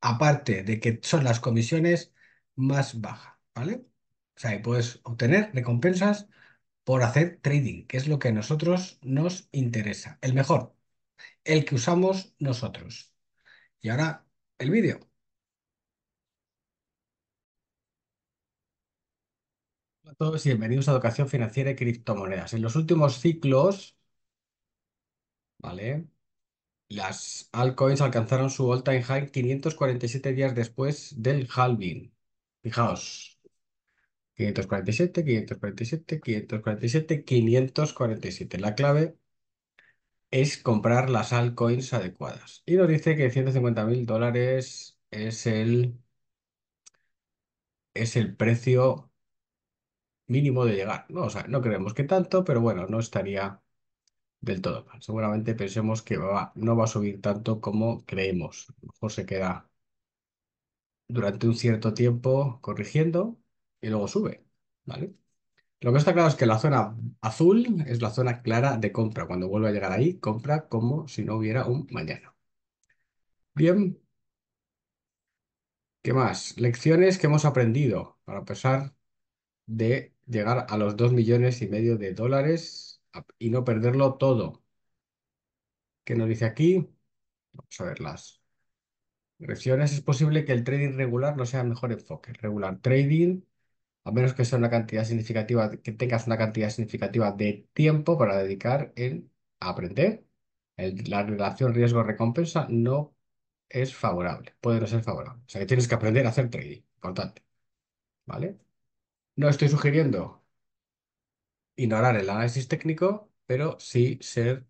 aparte de que son las comisiones más bajas, ¿vale? O sea, puedes obtener recompensas por hacer trading, que es lo que a nosotros nos interesa, el mejor, el que usamos nosotros. Y ahora el vídeo. Hola a todos y bienvenidos a Educación Financiera y Criptomonedas. En los últimos ciclos, ¿vale? Las altcoins alcanzaron su all-time high 547 días después del halving. Fijaos. 547, 547, 547, 547. La clave es comprar las altcoins adecuadas. Y nos dice que 150 mil dólares es el, es el precio mínimo de llegar. No, o no creemos que tanto, pero bueno, no estaría del todo Seguramente pensemos que no va a subir tanto como creemos. A lo mejor se queda durante un cierto tiempo corrigiendo y luego sube, ¿vale? Lo que está claro es que la zona azul es la zona clara de compra. Cuando vuelva a llegar ahí, compra como si no hubiera un mañana. Bien. ¿Qué más? Lecciones que hemos aprendido para pesar de llegar a los 2 millones y medio de dólares y no perderlo todo. ¿Qué nos dice aquí? Vamos a ver las regresiones. Es posible que el trading regular no sea el mejor enfoque. Regular trading, a menos que sea una cantidad significativa, que tengas una cantidad significativa de tiempo para dedicar en aprender. la relación riesgo-recompensa no es favorable, puede no ser favorable. O sea que tienes que aprender a hacer trading, importante. ¿Vale? No estoy sugiriendo ignorar el análisis técnico, pero sí ser,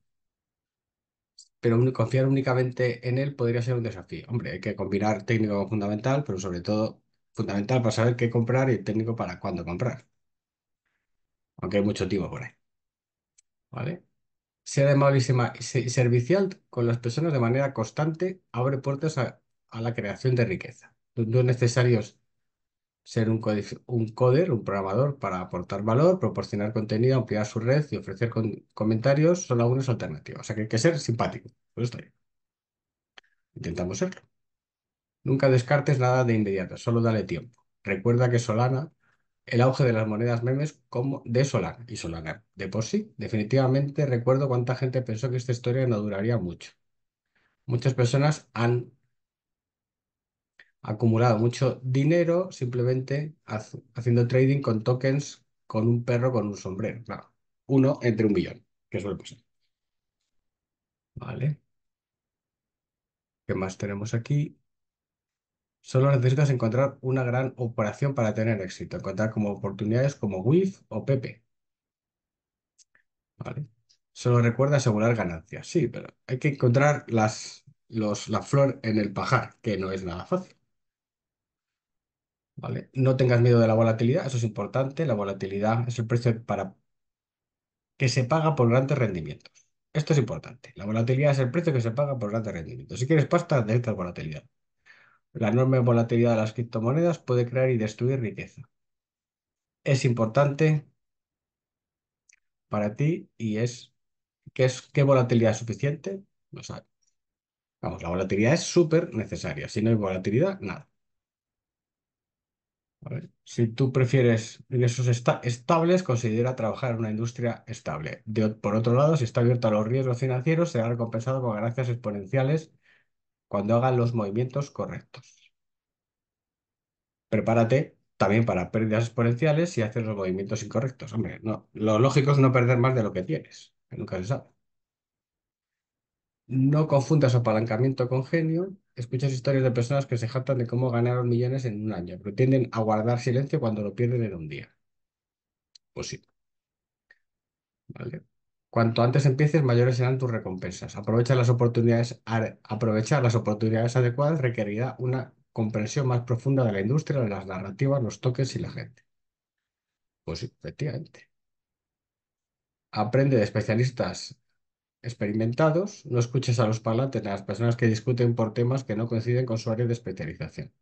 pero confiar únicamente en él podría ser un desafío. Hombre, hay que combinar técnico con fundamental, pero sobre todo fundamental para saber qué comprar y técnico para cuándo comprar. Aunque hay mucho tiempo por ahí. ¿Vale? Ser amable y servicial con las personas de manera constante abre puertas a, a la creación de riqueza. No es necesario ser un, un coder, un programador, para aportar valor, proporcionar contenido, ampliar su red y ofrecer comentarios son algunas alternativas. O sea que hay que ser simpático. Intentamos serlo. Nunca descartes nada de inmediato, solo dale tiempo. Recuerda que Solana, el auge de las monedas memes como de Solana y Solana de por sí. Definitivamente recuerdo cuánta gente pensó que esta historia no duraría mucho. Muchas personas han acumulado mucho dinero simplemente haciendo trading con tokens con un perro con un sombrero. uno entre un millón, que suele pasar. Vale. ¿Qué más tenemos aquí? Solo necesitas encontrar una gran operación para tener éxito. Encontrar como oportunidades como WIF o Pepe. Vale. Solo recuerda asegurar ganancias. Sí, pero hay que encontrar las, los, la flor en el pajar, que no es nada fácil. No tengas miedo de la volatilidad, eso es importante. La volatilidad es el precio para que se paga por grandes rendimientos. Esto es importante. La volatilidad es el precio que se paga por grandes rendimientos. Si quieres pasta, de esta volatilidad. La enorme volatilidad de las criptomonedas puede crear y destruir riqueza. Es importante para ti y es qué, es, qué volatilidad es suficiente. no sabes. vamos, la volatilidad es súper necesaria. Si no hay volatilidad, nada si tú prefieres ingresos estables, considera trabajar en una industria estable. por otro lado, si está abierto a los riesgos financieros, será recompensado con ganancias exponenciales cuando hagan los movimientos correctos. Prepárate también para pérdidas exponenciales si haces los movimientos incorrectos. Hombre, no, lo lógico es no perder más de lo que tienes, nunca se sabe. No confundas apalancamiento con genio. Escuchas historias de personas que se jactan de cómo ganaron millones en un año, pero tienden a guardar silencio cuando lo pierden en un día. Pues sí. Vale. Cuanto antes empieces, mayores serán tus recompensas. Aprovecha las oportunidades, aprovechar las oportunidades adecuadas requerirá una comprensión más profunda de la industria, de las narrativas, los toques y la gente. Pues sí, efectivamente. Aprende de especialistas experimentados, no escuches a los parlantes, a las personas que discuten por temas que no coinciden con su área de especialización.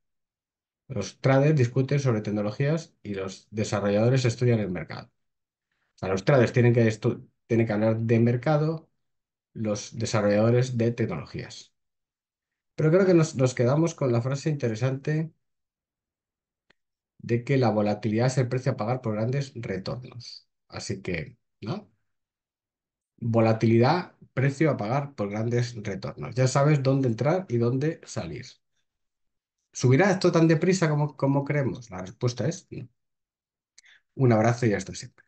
Los traders discuten sobre tecnologías y los desarrolladores estudian el mercado. A los traders tienen que, que hablar de mercado, los desarrolladores de tecnologías. Pero creo que nos, nos quedamos con la frase interesante de que la volatilidad es el precio a pagar por grandes retornos. Así que, ¿no? Volatilidad, precio a pagar por grandes retornos. Ya sabes dónde entrar y dónde salir. ¿Subirá esto tan deprisa como, como creemos? La respuesta es no. Un abrazo y hasta siempre.